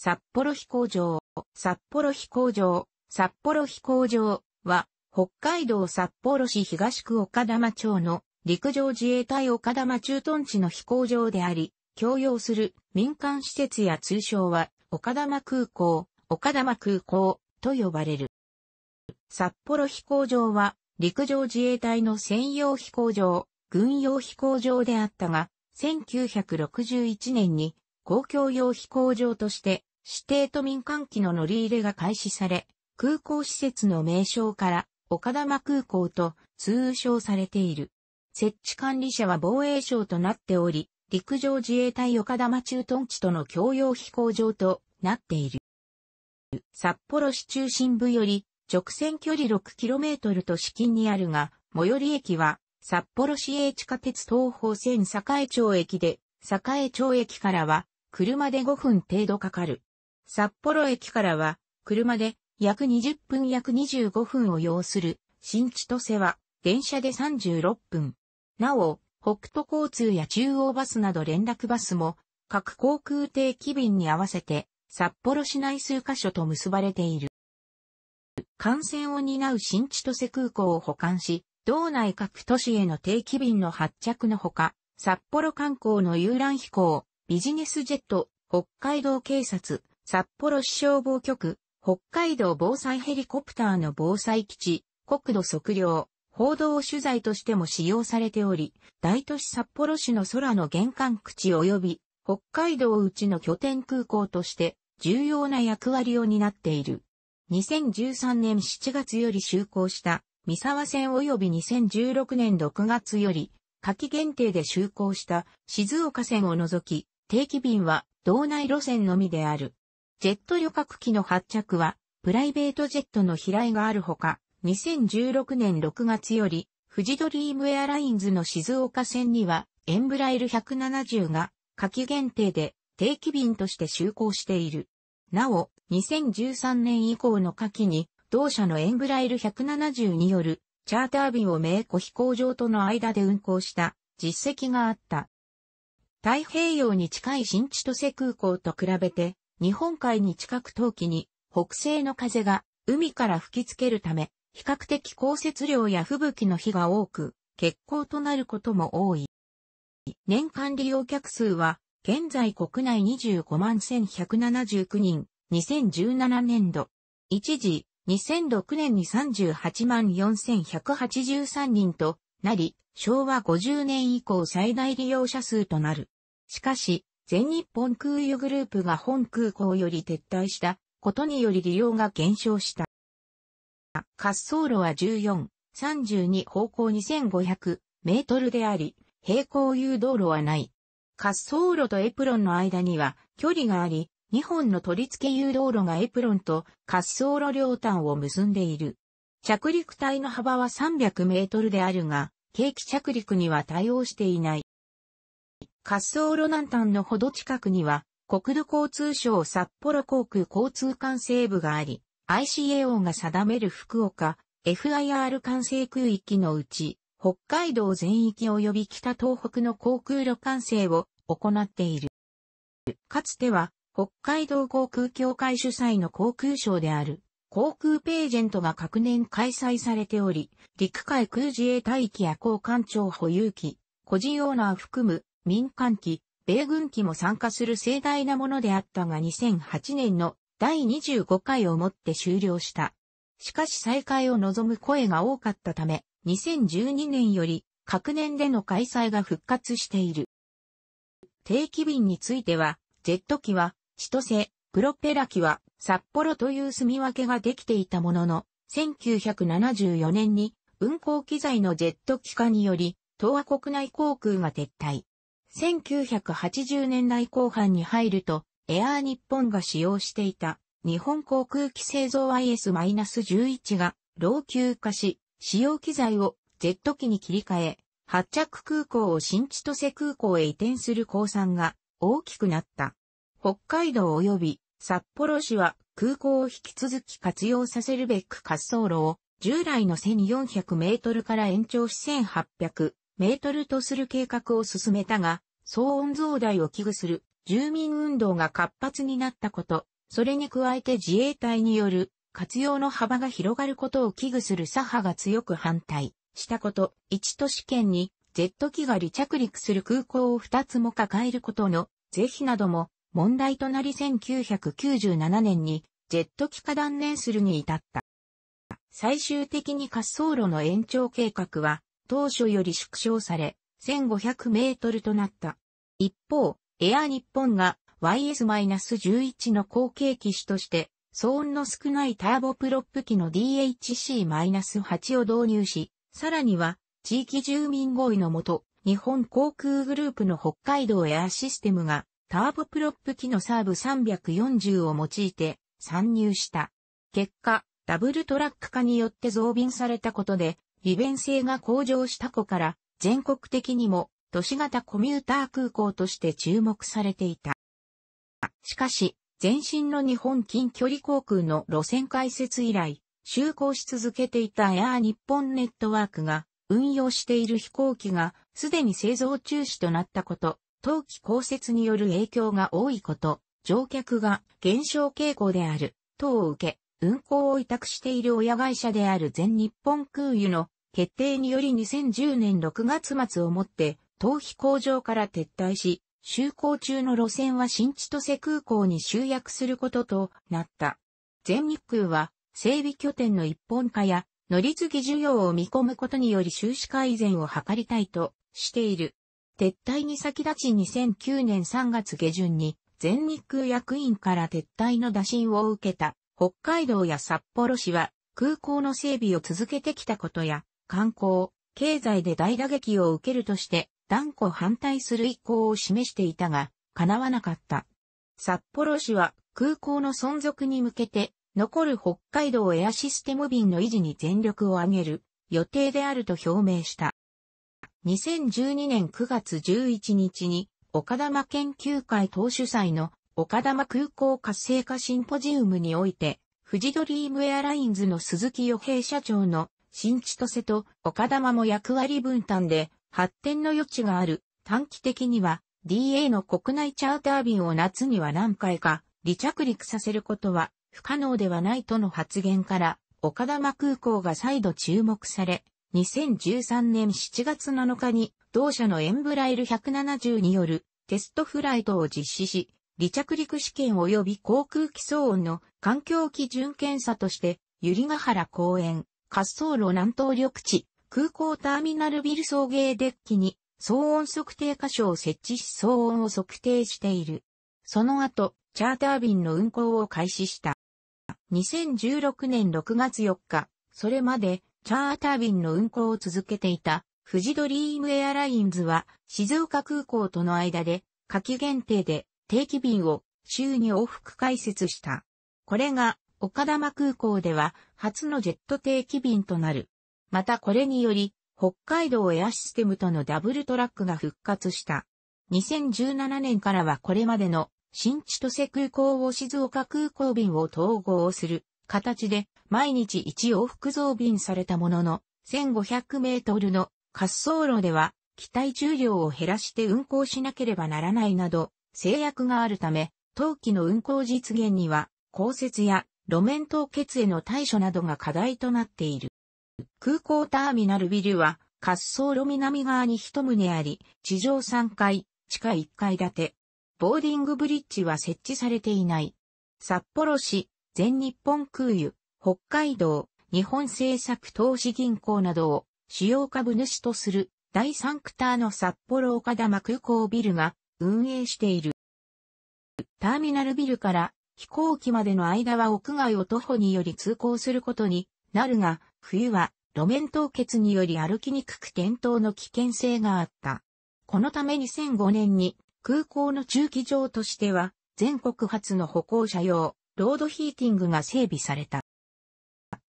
札幌飛行場、札幌飛行場、札幌飛行場は、北海道札幌市東区岡玉町の陸上自衛隊岡玉駐屯地の飛行場であり、共用する民間施設や通称は、岡玉空港、岡玉空港と呼ばれる。札幌飛行場は、陸上自衛隊の専用飛行場、軍用飛行場であったが、1961年に公共用飛行場として指定と民間機の乗り入れが開始され、空港施設の名称から岡玉空港と通称されている。設置管理者は防衛省となっており、陸上自衛隊岡玉駐屯地との共用飛行場となっている。札幌市中心部より直線距離 6km と至近にあるが、最寄り駅は札幌市営地下鉄東方線栄町駅で、栄町駅からは車で5分程度かかる。札幌駅からは、車で約20分約25分を要する、新千歳は、電車で36分。なお、北都交通や中央バスなど連絡バスも、各航空定期便に合わせて、札幌市内数カ所と結ばれている。感染を担う新千歳空港を保管し、道内各都市への定期便の発着のほか、札幌観光の遊覧飛行、ビジネスジェット、北海道警察、札幌市消防局、北海道防災ヘリコプターの防災基地、国土測量、報道取材としても使用されており、大都市札幌市の空の玄関口及び、北海道内の拠点空港として重要な役割を担っている。2013年7月より就航した三沢線及び2016年6月より、夏季限定で就航した静岡線を除き、定期便は道内路線のみである。ジェット旅客機の発着は、プライベートジェットの飛来があるほか、2016年6月より、富士ドリームエアラインズの静岡線には、エンブライル170が、夏季限定で定期便として就航している。なお、2013年以降の夏季に、同社のエンブライル170による、チャーター便を名古飛行場との間で運航した実績があった。太平洋に近い新千歳空港と比べて日本海に近く冬季に北西の風が海から吹きつけるため、比較的降雪量や吹雪の日が多く、欠航となることも多い。年間利用客数は、現在国内25万1179人、2017年度。一時、2006年に38万4183人となり、昭和50年以降最大利用者数となる。しかし、全日本空輸グループが本空港より撤退したことにより利用が減少した。滑走路は14、32方向2500メートルであり、平行誘導路はない。滑走路とエプロンの間には距離があり、2本の取り付け誘導路がエプロンと滑走路両端を結んでいる。着陸帯の幅は300メートルであるが、景気着陸には対応していない。滑走路南端のほど近くには、国土交通省札幌航空交通管制部があり、ICAO が定める福岡、FIR 管制空域のうち、北海道全域及び北東北の航空路管制を行っている。かつては、北海道航空協会主催の航空省である、航空ページェントが各年開催されており、陸海空自衛隊機や航艦長保有機、個人オーナー含む民間機、米軍機も参加する盛大なものであったが2008年の第25回をもって終了した。しかし再開を望む声が多かったため、2012年より各年での開催が復活している。定期便については、ジェット機は千歳、プロペラ機は札幌という住み分けができていたものの、1974年に運航機材のジェット機化により、東亜国内航空が撤退。1980年代後半に入ると、エアー日本が使用していた日本航空機製造 IS-11 が老朽化し、使用機材をジェット機に切り替え、発着空港を新千歳空港へ移転する降参が大きくなった。北海道及び札幌市は空港を引き続き活用させるべく滑走路を従来の1400メートルから延長し1800メートルとする計画を進めたが、騒音増大を危惧する住民運動が活発になったこと、それに加えて自衛隊による活用の幅が広がることを危惧する左派が強く反対したこと、一都市圏に Z 機が離着陸する空港を2つも抱えることの是非なども問題となり1997年に Z 機化断念するに至った。最終的に滑走路の延長計画は当初より縮小され、1500メートルとなった。一方、エア日本が YS-11 の後継機種として、騒音の少ないターボプロップ機の DHC-8 を導入し、さらには、地域住民合意のもと、日本航空グループの北海道エアシステムが、ターボプロップ機のサーブ340を用いて参入した。結果、ダブルトラック化によって増便されたことで、利便性が向上した子から全国的にも都市型コミューター空港として注目されていた。しかし、前身の日本近距離航空の路線開設以来、就航し続けていたエアー日本ネットワークが運用している飛行機がすでに製造中止となったこと、冬季降雪による影響が多いこと、乗客が減少傾向である、等を受け、運航を委託している親会社である全日本空輸の決定により2010年6月末をもって、逃避工場から撤退し、就航中の路線は新千歳空港に集約することとなった。全日空は整備拠点の一本化や乗り継ぎ需要を見込むことにより収支改善を図りたいとしている。撤退に先立ち2009年3月下旬に全日空役員から撤退の打診を受けた北海道や札幌市は空港の整備を続けてきたことや、観光、経済で大打撃を受けるとして断固反対する意向を示していたが、叶わなかった。札幌市は空港の存続に向けて、残る北海道エアシステム便の維持に全力を挙げる予定であると表明した。2012年9月11日に岡玉研究会党主催の岡玉空港活性化シンポジウムにおいて、富士ドリームエアラインズの鈴木与平社長の新千歳と岡玉も役割分担で発展の余地がある。短期的には DA の国内チャーター便を夏には何回か離着陸させることは不可能ではないとの発言から、岡玉空港が再度注目され、2013年7月7日に同社のエンブライル170によるテストフライトを実施し、離着陸試験及び航空機騒音の環境基準検査として、ゆりが原公園、滑走路南東緑地、空港ターミナルビル送迎デッキに騒音測定箇所を設置し騒音を測定している。その後、チャーター便の運行を開始した。2016年6月4日、それまでチャーター便の運行を続けていた富士ドリームエアラインズは静岡空港との間で夏季限定で定期便を週に往復開設した。これが岡玉空港では初のジェット定期便となる。またこれにより北海道エアシステムとのダブルトラックが復活した。2017年からはこれまでの新千歳空港を静岡空港便を統合する形で毎日1往復増便されたものの1500メートルの滑走路では機体重量を減らして運航しなければならないなど制約があるため、冬季の運行実現には、降雪や路面凍結への対処などが課題となっている。空港ターミナルビルは、滑走路南側に一棟あり、地上3階、地下1階建て。ボーディングブリッジは設置されていない。札幌市、全日本空輸、北海道、日本政策投資銀行などを主要株主とする第3クターの札幌岡玉空港ビルが運営している。ターミナルビルから飛行機までの間は屋外を徒歩により通行することになるが、冬は路面凍結により歩きにくく転倒の危険性があった。このため2005年に空港の駐機場としては全国初の歩行者用ロードヒーティングが整備された。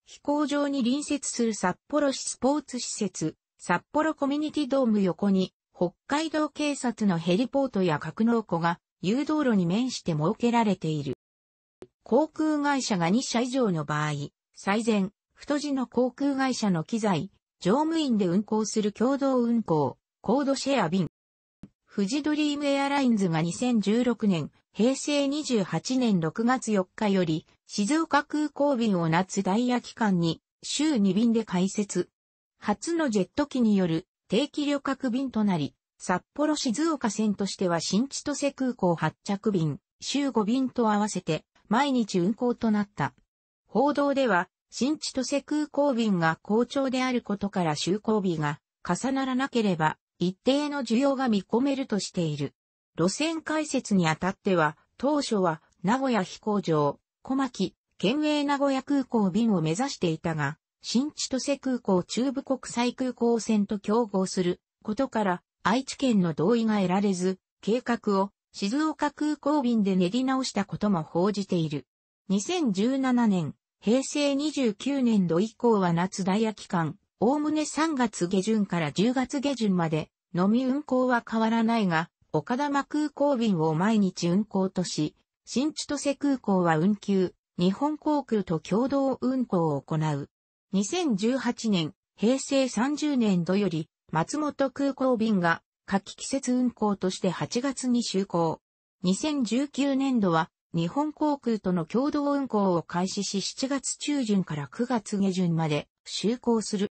飛行場に隣接する札幌市スポーツ施設、札幌コミュニティドーム横に北海道警察のヘリポートや格納庫が誘導路に面して設けられている。航空会社が2社以上の場合、最前、太字の航空会社の機材、乗務員で運航する共同運航、コードシェア便。富士ドリームエアラインズが2016年、平成28年6月4日より、静岡空港便を夏ダイヤ期間に、週2便で開設。初のジェット機による定期旅客便となり、札幌静岡線としては新千歳空港発着便、週5便と合わせて毎日運行となった。報道では、新千歳空港便が好調であることから就航日が重ならなければ一定の需要が見込めるとしている。路線開設にあたっては、当初は名古屋飛行場、小牧、県営名古屋空港便を目指していたが、新千歳空港中部国際空港線と競合することから愛知県の同意が得られず、計画を静岡空港便で練り直したことも報じている。2017年、平成29年度以降は夏ダイヤ期間、おおむね3月下旬から10月下旬まで、のみ運行は変わらないが、岡玉空港便を毎日運行とし、新千歳空港は運休、日本航空と共同運行を行う。2018年、平成30年度より、松本空港便が、夏季季節運航として8月に就航。2019年度は、日本航空との共同運航を開始し7月中旬から9月下旬まで就航する。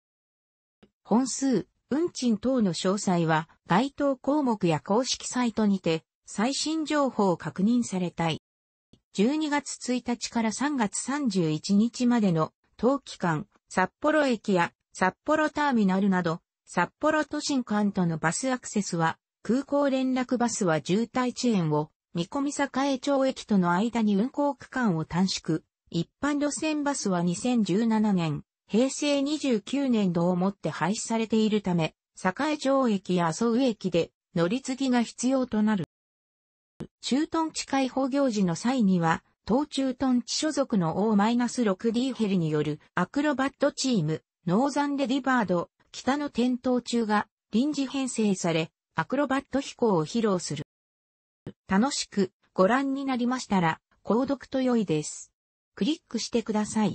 本数、運賃等の詳細は該当項目や公式サイトにて最新情報を確認されたい。12月1日から3月31日までの当期間札幌駅や札幌ターミナルなど、札幌都心間とのバスアクセスは、空港連絡バスは渋滞遅延を、見込み栄町駅との間に運行区間を短縮。一般路線バスは2017年、平成29年度をもって廃止されているため、栄町駅や麻生駅で乗り継ぎが必要となる。駐屯地開放行事の際には、東中トンチ所属の O-6D ヘルによるアクロバットチーム、ノーザンレディバード、北の点灯中が臨時編成され、アクロバット飛行を披露する。楽しくご覧になりましたら、購読と良いです。クリックしてください。